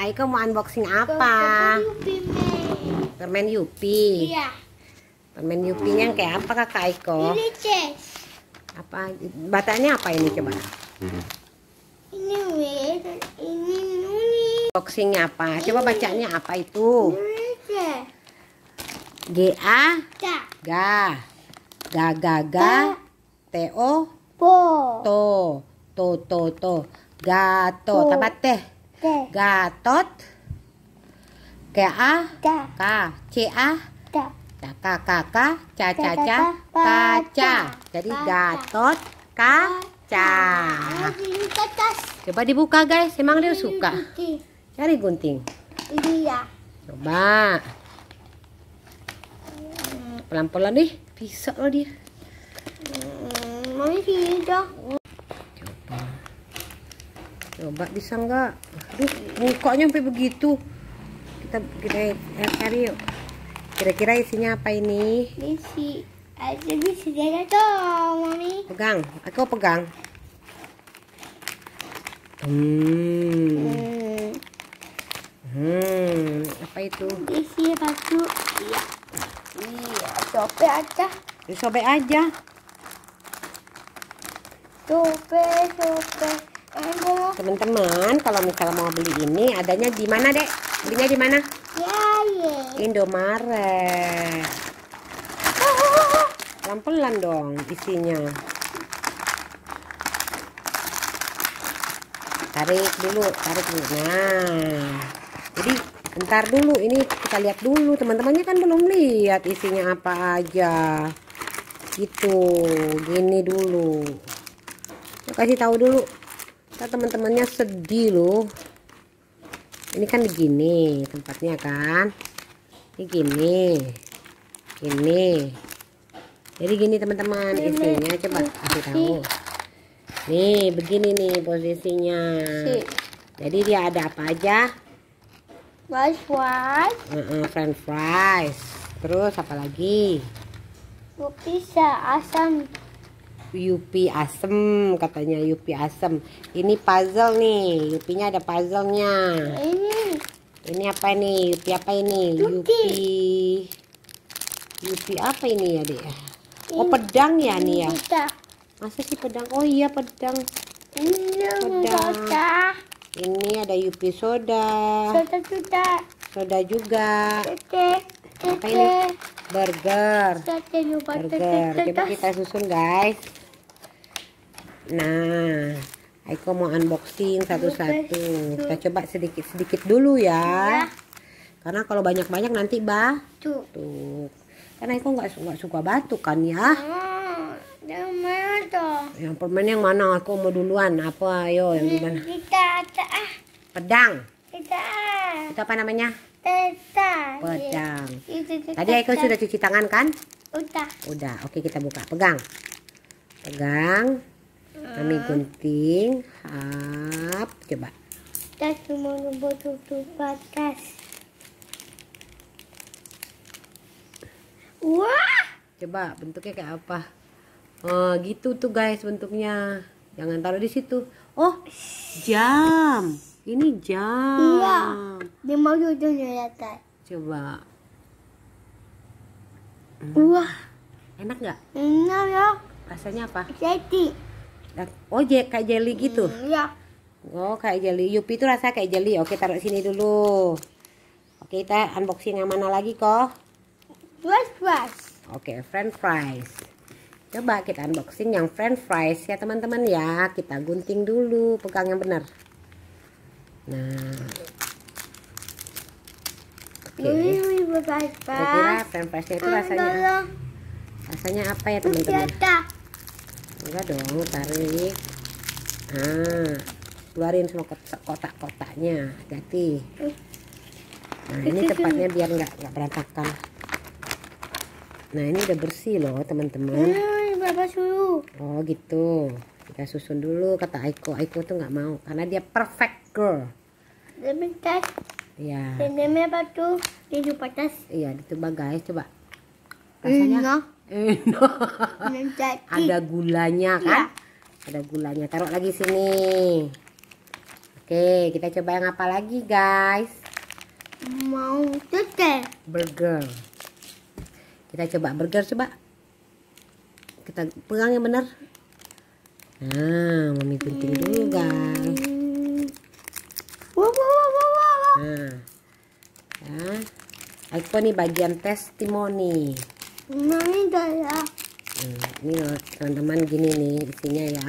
Kak Iko mau unboxing apa? Permen Yupi. Iya. Permen yang kayak apa Kak Iko? Ini Ces. Apa batanya apa ini coba? Ini wes, ini nuni. Unboxingnya apa? Coba bacanya apa itu? G A G A G A T O T O T O To A To Gato Tabat teh Gatot K A K C A K K K C C C kaca jadi Gatot kaca coba dibuka guys emang dia suka cari gunting iya coba pelan-pelan deh pisau loh dia hmm, mami tidak coba coba bisa nggak uh, bukanya sampai begitu kita kita cari yuk kira-kira isinya apa ini isi aja bisa jaga dong mami pegang aku pegang hmm hmm, hmm. apa itu isi batu iya iya sobek aja sobek aja sobek sobek Teman-teman, kalau misalnya mau beli ini adanya di mana, Dek? Belinya di mana? Indomaret. Pelan-pelan dong isinya. Tarik dulu, tarik dulu. Nah. Jadi bentar dulu ini kita lihat dulu teman-temannya kan belum lihat isinya apa aja. Gitu, gini dulu. kasih tahu dulu Ntar teman-temannya sedih loh. Ini kan begini tempatnya kan. Ini gini. Gini. Jadi gini teman-teman isinya cepat kasih tahu. Nih begini nih posisinya. Jadi dia ada apa aja? French fries. Uh -uh, French fries. Terus apa lagi? bisa asam. Yupi asem katanya Yupi asem ini puzzle nih Yupinya ada puzzlenya ini ini apa ini Yupi apa ini Yupi Yupi apa ini ya dek oh pedang ya, ya? ini nih ya kita. masa sih pedang oh iya pedang ini pedang soda. ini ada Yupi soda soda juga soda juga Oke. apa ini burger burger coba kita susun guys Nah, Aiko mau unboxing satu-satu. Kita coba sedikit-sedikit dulu ya. Iya. Karena kalau banyak-banyak nanti batuk. Tuh. Karena Aiko nggak suka, suka batuk kan ya. Ah, yang permen yang mana? Aku mau duluan. Apa ayo yang gimana? Kita ah. Pedang. Kita. Ah. Itu apa namanya? Pedang. Pedang. Iya. Tadi Aiko sudah cuci tangan kan? Udah. Udah. Oke, kita buka. Pegang. Pegang kami ah. gunting hap coba kita cuma ngebuat tutup batas wah coba bentuknya kayak apa oh gitu tuh guys bentuknya jangan taruh di situ oh jam ini jam iya dia mau jujurnya lihat coba hmm. wah enak nggak enak ya rasanya apa jadi oh kayak jelly gitu hmm, iya. oh kayak jelly yupi itu rasa kayak jelly oke taruh sini dulu oke kita unboxing yang mana lagi kok french fries oke french fries coba kita unboxing yang french fries ya teman-teman ya kita gunting dulu pegang yang benar nah Oke. Ini Kira-kira french friesnya itu ah, rasanya rasanya apa ya teman-teman? enggak dong tarik nah keluarin semua kotak-kotaknya hati nah ini tepatnya biar nggak nggak berantakan nah ini udah bersih loh teman-teman ah, berapa susu oh gitu kita susun dulu kata Aiko Aiko tuh nggak mau karena dia perfect girl bentar ya ini apa tuh di atas iya itu guys coba iya. rasanya no. ada gulanya kan? Ya. Ada gulanya. Taruh lagi sini. Oke, kita coba yang apa lagi, guys? Mau burger. Burger. Kita coba burger coba. Kita pegang yang benar. Nah, mami gunting hmm. dulu, guys. Wow, wow, wow, wow, wow. Nah. Ya. Aku nih bagian testimoni mami ini ya. Hmm, ini loh teman-teman gini nih isinya ya.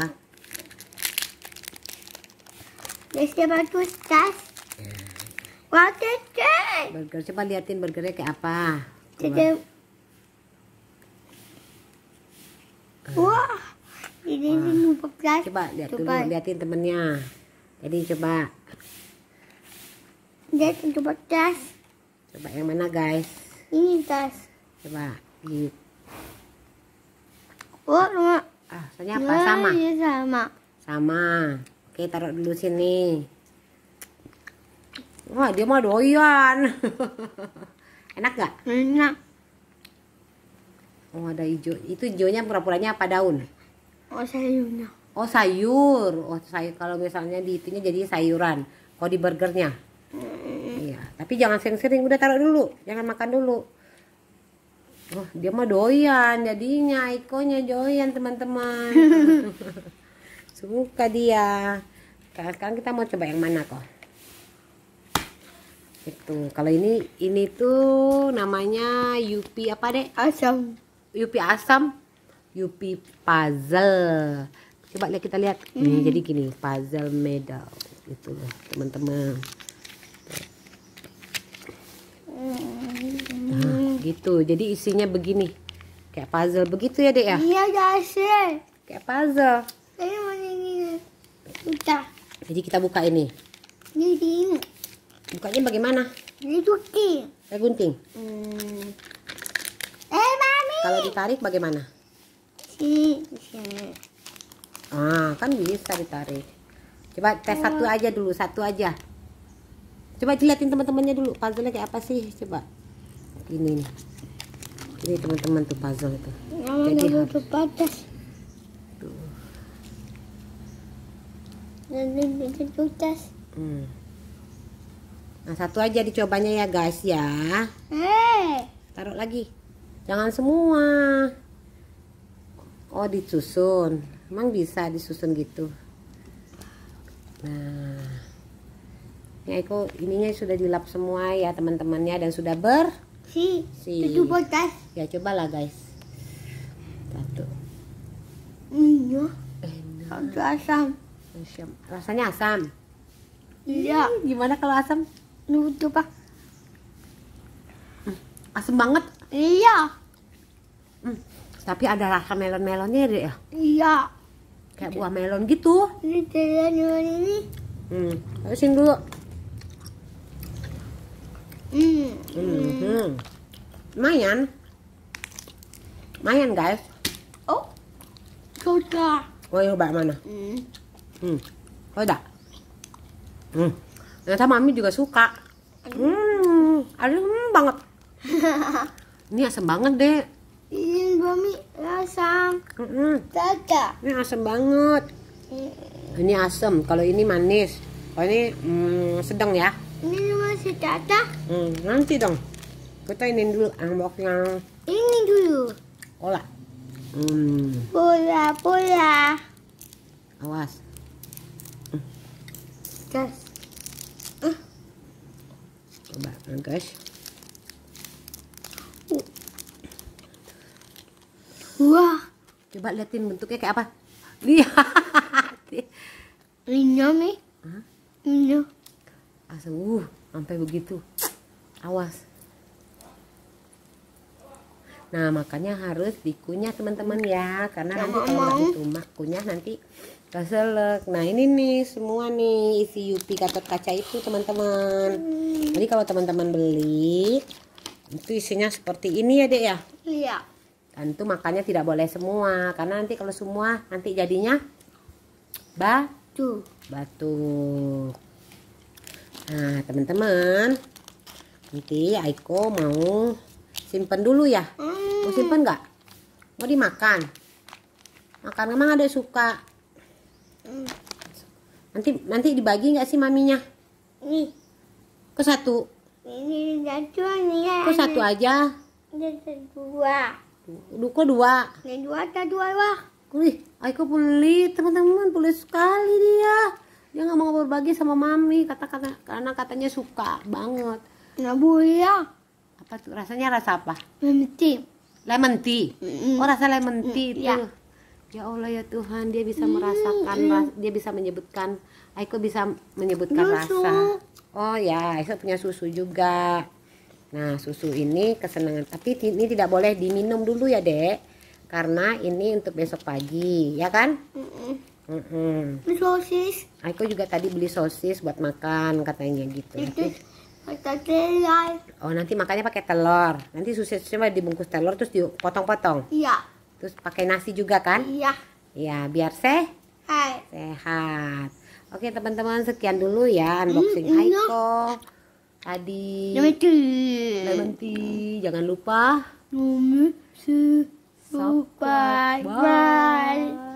Bisa bagus tas. Ya. Burger coba liatin burgernya kayak apa. Coba. Wah, ini numpuk Coba coba. dulu, liatin temennya. Jadi coba. Lihat coba Coba yang mana guys? Ini tas Coba gitu oh sama ah soalnya apa sama ya, sama sama oke taruh dulu sini wah dia mah doyan enak gak enak oh ada hijau itu hijaunya pura-puranya apa daun oh sayurnya oh sayur oh sayur kalau misalnya di itunya jadi sayuran kalau di burgernya mm. Iya, tapi jangan sering-sering, udah taruh dulu, jangan makan dulu. Oh, dia mah doyan jadinya ikonya doyan teman-teman suka dia sekarang kita mau coba yang mana kok itu kalau ini ini tuh namanya yupi apa deh asam yupi asam yupi puzzle coba lihat kita lihat hmm. ini jadi gini puzzle medal Itu teman-teman gitu jadi isinya begini kayak puzzle begitu ya dek ya iya dasar ya. kayak puzzle ini ini kita jadi kita buka ini ini bukanya bagaimana ini gunting eh gunting hmm. eh mami kalau ditarik bagaimana si sini ah kan bisa ditarik coba tes satu iya. aja dulu satu aja coba diliatin teman-temannya dulu puzzle kayak apa sih coba ini nih ini teman-teman tuh puzzle itu oh, jadi harus hmm. nah satu aja dicobanya ya guys ya hey. Eh. taruh lagi jangan semua oh disusun emang bisa disusun gitu nah ya ininya sudah dilap semua ya teman-temannya dan sudah ber Si, si. guys Ya cobalah guys. Satu. Iya. Enak. Eh, asam. asam. Rasanya asam. Iya. Gimana kalau asam? lu pak. Hmm, asam banget. Iya. Hmm. Tapi ada rasa melon-melonnya ya? ya? Iya. Kayak buah melon gitu. Ini melon ini. Hmm. Harusin dulu. Mm-hmm. Oh. Mm -hmm. Lumayan. Lumayan guys. Oh. Coba. Mau coba mana? Hmm. Hmm. Udah. Hmm. Ternyata mami juga suka. Mm. Hmm. Ada hmm, banget. Ini asam banget deh. Ini mami asam. Mm Ini asam banget. Mm. Ini asam. Kalau ini manis. Kalau ini hmm, sedang ya. Ini masih ada? Hmm, nanti dong. Kita ini dulu unboxing. Ini dulu. Olah. Hmm. Bola, bola. Awas. Gas. Uh. Coba, ah, guys. Oh. Wah. Coba liatin bentuknya kayak apa. Lihat. Ini nih. Huh? asal uh sampai begitu awas nah makanya harus dikunyah teman-teman ya karena Sama nanti kalau nggak ditumbak kunyah nanti keselek nah ini nih semua nih isi yupi katot kaca itu teman-teman hmm. jadi kalau teman-teman beli itu isinya seperti ini ya dek ya iya itu makanya tidak boleh semua karena nanti kalau semua nanti jadinya batu batu Nah, teman-teman, nanti Aiko mau simpan dulu ya. Mau hmm. simpan nggak? Mau dimakan? Makan memang ada suka. Hmm. Nanti nanti dibagi nggak sih maminya? Ini. Ke satu. Ini satu nih. Ya, Ke satu aja. Ini dua. Duko dua. Ini dua atau dua wah. Wih, Aiko pulih, teman-teman, Pulih sekali dia dia nggak mau berbagi sama mami kata-kata karena katanya suka banget bu ya apa tuh rasanya rasa apa lemon tea lemon tea oh rasa lemon tea mm itu iya. ya Allah ya Tuhan dia bisa mm-hmm. merasakan ras- dia bisa menyebutkan aku bisa menyebutkan susu. rasa oh ya aku punya susu juga nah susu ini kesenangan tapi ini tidak boleh diminum dulu ya dek karena ini untuk besok pagi ya kan mm -mm. Mm -mm. Sosis. Aku juga tadi beli sosis buat makan katanya gitu. Itu Oh nanti makannya pakai telur. Nanti sosisnya dibungkus telur terus dipotong-potong. Iya. Terus pakai nasi juga kan? Iya. Iya biar seh. Sehat. Oke teman-teman sekian dulu ya unboxing mm, Aiko. Tadi. Nanti tea. Jangan lupa. Bye. Bye.